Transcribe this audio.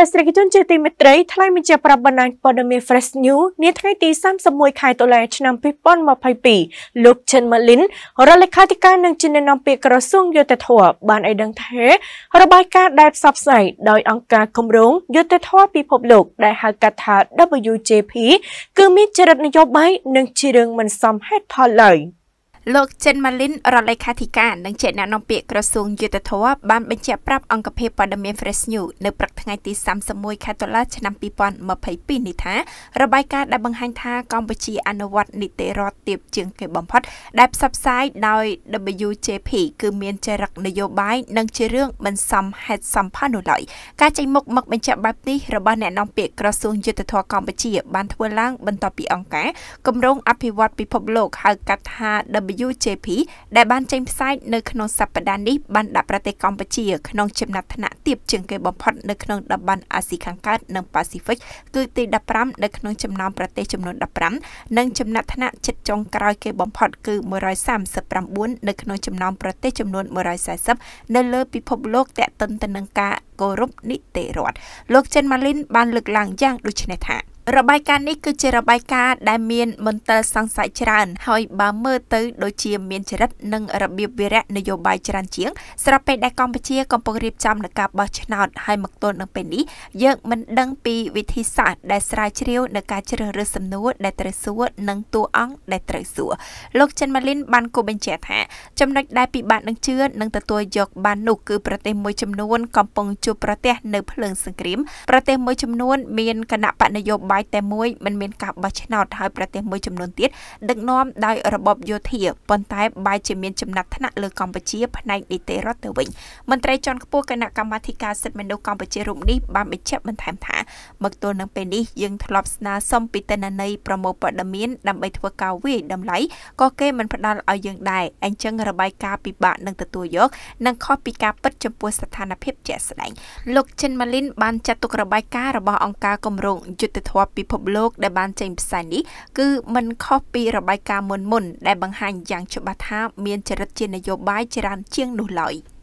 ទេសនិកជនជាទីមេត្រីថ្លែងបញ្ជាប្រាប់បណ្ដាញព័ត៌មាន Fresh News នាថ្ងៃទី31ខែតុលាឆ្នាំ2022លោក Chen Malin រដ្ឋលេខាធិការនិងជាអ្នកនាំពាក្យក្រសួងយុទ្ធភ័ពបានឲ្យដឹងថារបាយការណ៍ដែលផ្សព្វផ្សាយដោយអង្គការគម្រោងយុទ្ធភ័ពពិភពលោកដែលហៅកាត់ថា WJP គឺមានចរិតនយោបាយនិងជារឿងមិនសមហេតុផលឡើយ។លោកចិនម៉ាលីនរដ្ឋលេខាធិការនិងជាអ្នកនាំពាក្យក្រសួងយុទ្ធភ័ពបានបញ្ជាក់ប្រាប់អង្គភាពព័ត៌មាន Fresh News នៅព្រឹកថ្ងៃទី31ខែតុលាឆ្នាំ2022នេះថារបាយការណ៍ដែលបង្ហាញថាកម្ពុជាអនុវត្តនីតិរដ្ឋទាបជាងគេបំផុតដែលផ្សព្វផ្សាយដោយ WJP គឺមានចរិតនយោបាយ និង ជារឿងមិនសមហេតុសមផលនោះឡើយការចេញមុខមកបញ្ជាក់បែបនេះរបស់អ្នកនាំពាក្យក្រសួងយុទ្ធភ័ពកម្ពុជា បានធ្វើឡើងបន្ទាប់ពីអង្គការគម្រោងអភិវឌ្ឍពិភពលោកហៅកាត់ថា W UJP ដែលបានចេញផ្សាយនៅក្នុងសប្តាហ៍នេះបានដាក់ប្រទេសកម្ពុជា ក្នុងចំណាត់ថ្នាក់ទាបជាងគេបំផុតនៅក្នុងតំបន់អាស៊ីខាងកើតនិងប៉ាស៊ីហ្វិកគឺទី15នៅក្នុងចំណោមប្រទេសចំនួន15និងចំណាត់ថ្នាក់ជិតចុងក្រោយគេបំផុតគឺ139នៅក្នុងចំណោមប្រទេសចំនួន140នៅលើពិភពលោកតេតិនទៅនឹងការគោរពនីតិរដ្ឋលោកចិនម៉ាលីនបានលើកឡើងយ៉ាងដូចនេះថារបាយការណ៍នេះគឺជារបាយការណ៍ដែលមានមន្ទិលសង្ស័យច្រើន ហើយបើមើលទៅដូចជាមានចរិតនិងរបៀបវារៈនយោបាយច្រើនជាងស្រាប់ពេលដែលកម្ពុជាកំពុងរៀបចំនឹងការបោះឆ្នោត ហើយមកទល់នឹងពេលនេះយើងមិនដឹងពីវិធីសាស្ត្រដែលស្រាវជ្រាវនៅការជ្រើសរើសសំណួរដែលត្រូវសួរនិងតួអង្គដែលត្រូវសួរលោកចិនម៉ាលីនបានគូបញ្ជាក់ថាចំណុចដែលពិបាកនឹងជឿនិងទទួលយកបាននោះគឺប្រទេសមួយចំនួនកំពុងជួបប្រទះនៅភ្លើងសង្គ្រាមប្រទេសមួយចំនួនមានគណៈបកនយោបាយយតែមួយមិនមានការបោះឆ្នោតហើយប្រទេសមួយចំនួនទៀតដឹកនាំដោយរបបយោធាប៉ុន្តែបែរជាមានចំណាត់ថ្នាក់លើកម្ពុជាផ្នែកនីតិរដ្ឋទៅវិញមន្ត្រីជាន់ខ្ពស់គណៈកម្មាធិការសិទ្ធិមនុស្សកម្ពុជារូបនេះបានបញ្ជាក់បន្ថែមថា មកទល់នឹងពេលនេះយើងធ្លាប់ស្នើសុំពីទិន្នន័យប្រមូលព័ត៌មានដើម្បីធ្វើការវាយតម្លៃក៏គេមិនផ្ដល់ឲ្យយើងដែរអញ្ចឹងរបាយការណ៍ពិបាកនឹងទទួលយកនិងខុសពីការពិតចំពោះស្ថានភាពជាក់ស្ដែងលោកចិនម៉ាលីនបានចាត់ទុករបាយការណ៍របស់អង្គការគម្រោងយុទ្ធធម៌ប់ពិភពលោកដែលបានចេញផ្សាយនេះគឺមិនខុសពីរបាយការណ៍មុនមុនដែលបង្ហាញយ៉ាងច្បាស់ថាមានចរិតជានយោបាយច្រើនជាងនោះឡើយ។